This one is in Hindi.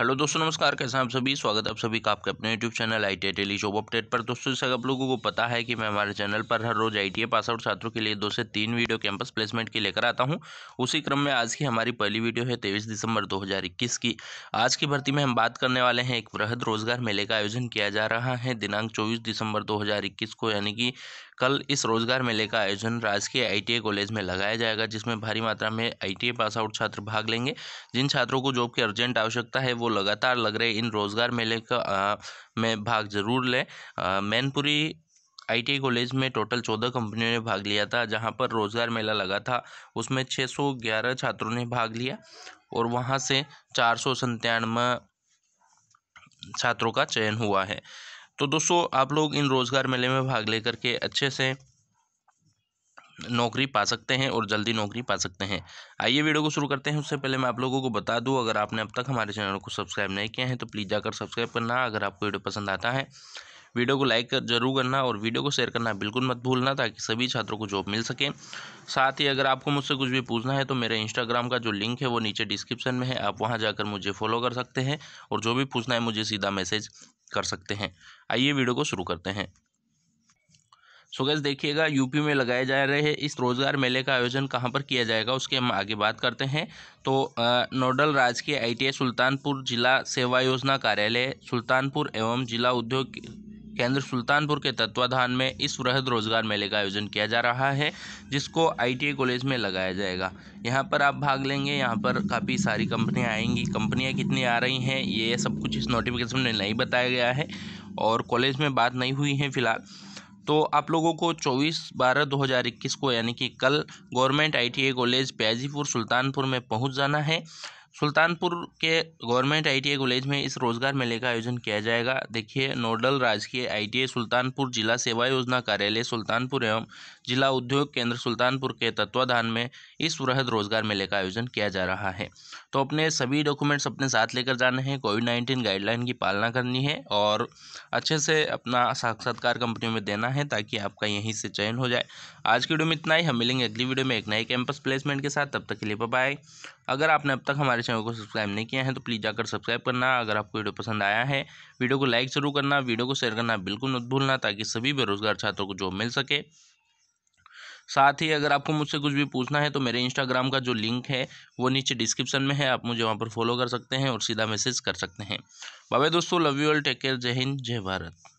हेलो दोस्तों नमस्कार कैसे हैं आप सभी स्वागत है आप सभी का आपके अपने YouTube channel I T I job update पर दोस्तों जैसे आप लोगों को पता है कि मैं हमारे चैनल पर हर रोज आई पास आउट छात्रों के लिए दो से तीन वीडियो कैंपस प्लेसमेंट की लेकर आता हूं उसी क्रम में आज की हमारी पहली वीडियो है तेईस दिसंबर दो की आज की भर्ती में हम बात करने वाले हैं एक वृहद रोजगार मेले का आयोजन किया जा रहा है दिनांक चौबीस दिसंबर दो को यानी कि कल इस रोजगार मेले का आयोजन राजकीय आई कॉलेज में लगाया जाएगा जिसमें भारी मात्रा में आईटीआई पास आउट छात्र भाग लेंगे जिन छात्रों को जॉब की अर्जेंट आवश्यकता है वो लगातार लग रहे इन रोज़गार मेले का में भाग जरूर लें मैनपुरी आई कॉलेज में टोटल चौदह कंपनियों ने भाग लिया था जहां पर रोज़गार मेला लगा था उसमें छः सौ ग्यारह छात्रों ने भाग लिया और वहां से चार सौ संतानवे छात्रों का चयन हुआ है तो दोस्तों आप लोग इन रोज़गार मेले में भाग लेकर के अच्छे से नौकरी पा सकते हैं और जल्दी नौकरी पा सकते हैं आइए वीडियो को शुरू करते हैं उससे पहले मैं आप लोगों को बता दूं अगर आपने अब तक हमारे चैनल को सब्सक्राइब नहीं किया है तो प्लीज़ जाकर सब्सक्राइब करना अगर आपको वीडियो पसंद आता है वीडियो को लाइक कर जरूर करना और वीडियो को शेयर करना बिल्कुल मत भूलना ताकि सभी छात्रों को जॉब मिल सके साथ ही अगर आपको मुझसे कुछ भी पूछना है तो मेरे इंस्टाग्राम का जो लिंक है वो नीचे डिस्क्रिप्शन में है आप वहाँ जाकर मुझे फॉलो कर सकते हैं और जो भी पूछना है मुझे सीधा मैसेज कर सकते हैं आइए वीडियो को शुरू करते हैं सो गैस देखिएगा यूपी में लगाए जा रहे इस रोजगार मेले का आयोजन कहाँ पर किया जाएगा उसके हम आगे बात करते हैं तो नोडल राजकीय आईटीआई सुल्तानपुर जिला सेवा योजना कार्यालय सुल्तानपुर एवं जिला उद्योग केंद्र सुल्तानपुर के तत्वाधान में इस वृहद रोजगार मेले का आयोजन किया जा रहा है जिसको आईटीआई कॉलेज में लगाया जाएगा यहाँ पर आप भाग लेंगे यहाँ पर काफ़ी सारी कंपनियाँ आएंगी कंपनियाँ कितनी आ रही हैं ये सब कुछ इस नोटिफिकेशन में नहीं बताया गया है और कॉलेज में बात नहीं हुई है फिलहाल तो आप लोगों को 24 बारह 2021 को यानी कि कल government ITI college Pyajipur Sultanpur में पहुंच जाना है सुल्तानपुर के गवर्नमेंट आईटीआई कॉलेज में इस रोजगार मेले का आयोजन किया जाएगा देखिए नोडल राजकीय आईटीआई सुल्तानपुर जिला सेवा योजना कार्यालय सुल्तानपुर एवं जिला उद्योग केंद्र सुल्तानपुर के तत्वाधान में इस वृहद रोजगार मेले का आयोजन किया जा रहा है तो अपने सभी डॉक्यूमेंट्स अपने साथ लेकर जाने हैं कोविड नाइन्टीन गाइडलाइन की पालना करनी है और अच्छे से अपना साक्षात्कार कंपनियों में देना है ताकि आपका यहीं से चयन हो जाए आज की वीडियो में इतना ही हम मिलेंगे अगली वीडियो में एक नए कैंपस प्लेसमेंट के साथ तब तक के लिए बाय अगर आपने अब तक हमारे चैनल को सब्सक्राइब नहीं किया है तो प्लीज़ जाकर सब्सक्राइब करना अगर आपको वीडियो पसंद आया है वीडियो को लाइक जरूर करना वीडियो को शेयर करना बिल्कुल मत भूलना ताकि सभी बेरोजगार छात्रों को जॉब मिल सके साथ ही अगर आपको मुझसे कुछ भी पूछना है तो मेरे इंस्टाग्राम का जो लिंक है वो नीचे डिस्क्रिप्शन में है आप मुझे वहाँ पर फॉलो कर सकते हैं और सीधा मैसेज कर सकते हैं बाबा दोस्तों love you all take care जय हिंद जय भारत